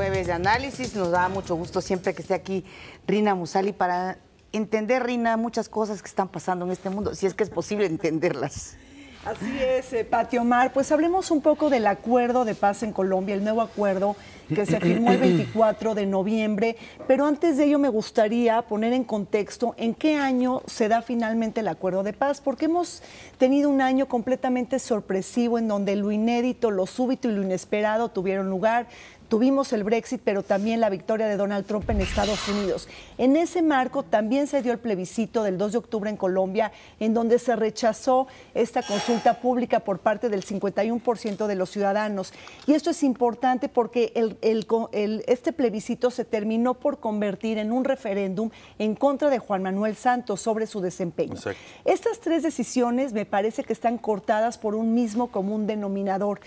jueves de análisis. Nos da mucho gusto siempre que esté aquí Rina Musali para entender, Rina, muchas cosas que están pasando en este mundo, si es que es posible entenderlas. Así es, eh, Patio Mar. Pues hablemos un poco del acuerdo de paz en Colombia, el nuevo acuerdo que se firmó el 24 de noviembre. Pero antes de ello me gustaría poner en contexto en qué año se da finalmente el acuerdo de paz, porque hemos tenido un año completamente sorpresivo en donde lo inédito, lo súbito y lo inesperado tuvieron lugar tuvimos el Brexit, pero también la victoria de Donald Trump en Estados Unidos. En ese marco también se dio el plebiscito del 2 de octubre en Colombia, en donde se rechazó esta consulta pública por parte del 51% de los ciudadanos. Y esto es importante porque este plebiscito se terminó por convertir en un referéndum en contra de Juan Manuel Santos sobre su desempeño. Estas tres decisiones me parece que están cortadas por un mismo común denominador,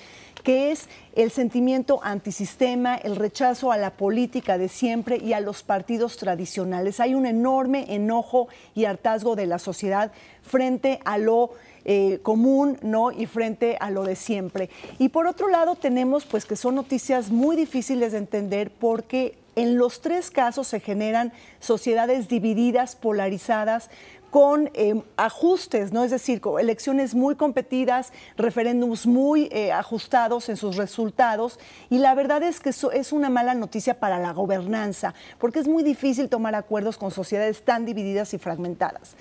que es el sentimiento antisistema el rechazo a la política de siempre y a los partidos tradicionales. Hay un enorme enojo y hartazgo de la sociedad frente a lo eh, común, ¿no? Y frente a lo de siempre. Y por otro lado tenemos pues que son noticias muy difíciles de entender porque en los tres casos se generan sociedades divididas, polarizadas, con em, ajustes, ¿no? Es decir, elecciones muy competidas, referéndums muy eh, ajustados en sus resultados. Y la verdad es que eso es una mala noticia para la gobernanza, porque es muy difícil tomar acuerdos con sociedades tan divididas y fragmentadas.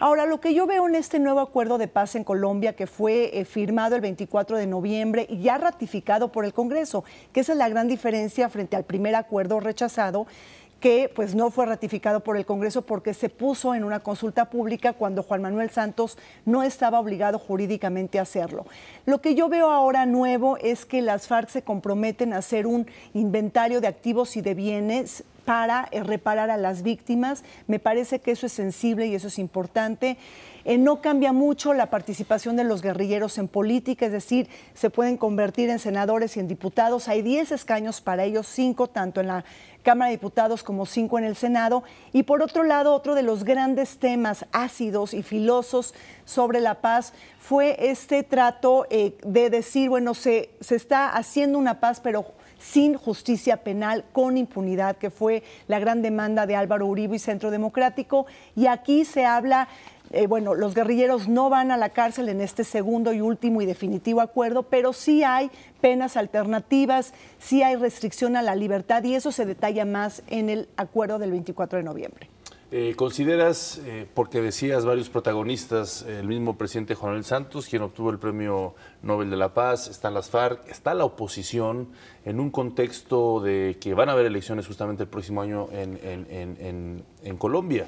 Ahora, lo que yo veo en este nuevo acuerdo de paz en Colombia, que fue eh, firmado el 24 de noviembre y ya ratificado por el Congreso, que esa es la gran diferencia frente al primer acuerdo rechazado, que pues no fue ratificado por el Congreso porque se puso en una consulta pública cuando Juan Manuel Santos no estaba obligado jurídicamente a hacerlo. Lo que yo veo ahora nuevo es que las FARC se comprometen a hacer un inventario de activos y de bienes para eh, reparar a las víctimas. Me parece que eso es sensible y eso es importante. Eh, no cambia mucho la participación de los guerrilleros en política, es decir, se pueden convertir en senadores y en diputados. Hay 10 escaños para ellos, 5 tanto en la Cámara de Diputados como 5 en el Senado. Y por otro lado, otro de los grandes temas ácidos y filosos sobre la paz fue este trato eh, de decir, bueno, se, se está haciendo una paz, pero sin justicia penal, con impunidad, que fue la gran demanda de Álvaro Uribe y Centro Democrático. Y aquí se habla eh, bueno, los guerrilleros no van a la cárcel en este segundo y último y definitivo acuerdo, pero sí hay penas alternativas, sí hay restricción a la libertad y eso se detalla más en el acuerdo del 24 de noviembre. Eh, ¿Consideras, eh, porque decías varios protagonistas, el mismo presidente Juan Santos, quien obtuvo el premio Nobel de la Paz, están las FARC, está la oposición, en un contexto de que van a haber elecciones justamente el próximo año en, Colombia?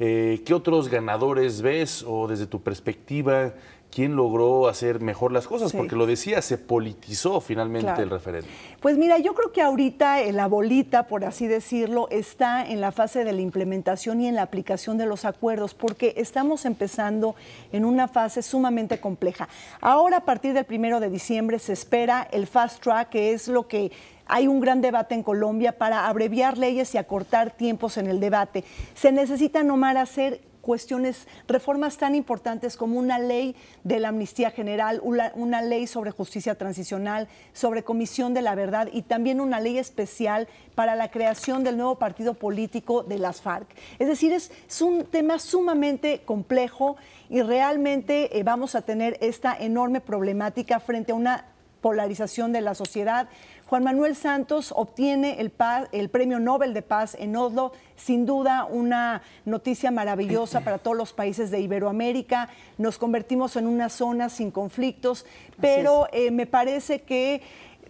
Eh, ¿Qué otros ganadores ves o desde tu perspectiva quién logró hacer mejor las cosas, porque lo decía, se politizó finalmente el referéndum. Pues mira, yo creo que ahorita la bolita, por así decirlo, está en la fase de la implementación y en la aplicación de los acuerdos, porque estamos empezando en una fase sumamente compleja. Ahora, a partir del primero de diciembre, se espera el fast track, que es lo que hay un gran debate en Colombia para abreviar leyes y acortar tiempos en el debate. Se necesita nomar hacer cuestiones, reformas tan importantes como una ley de la amnistía general, una, ley sobre justicia transicional, sobre comisión de la verdad y también una ley especial para la creación del nuevo partido político de las FARC. Es decir, es, un tema sumamente complejo y realmente eh, vamos a tener esta enorme problemática frente a una polarización de la sociedad. Juan Manuel Santos obtiene el, el Premio Nobel de Paz en Oslo, sin duda una noticia maravillosa para todos los países de Iberoamérica. Nos convertimos en una zona sin conflictos, pero eh, me parece que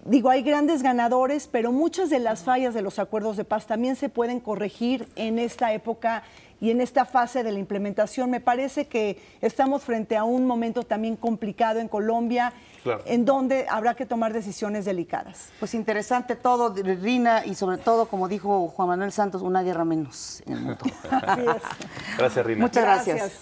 digo, hay grandes ganadores, pero muchas de las fallas de los acuerdos de paz también se pueden corregir en esta época y en esta fase de la implementación. Me parece que estamos frente a un momento también complicado en Colombia, en donde habrá que tomar decisiones delicadas. Pues interesante todo, Rina, y sobre todo, como dijo Juan Manuel Santos, una guerra menos en el mundo. Gracias, Rina. Muchas gracias.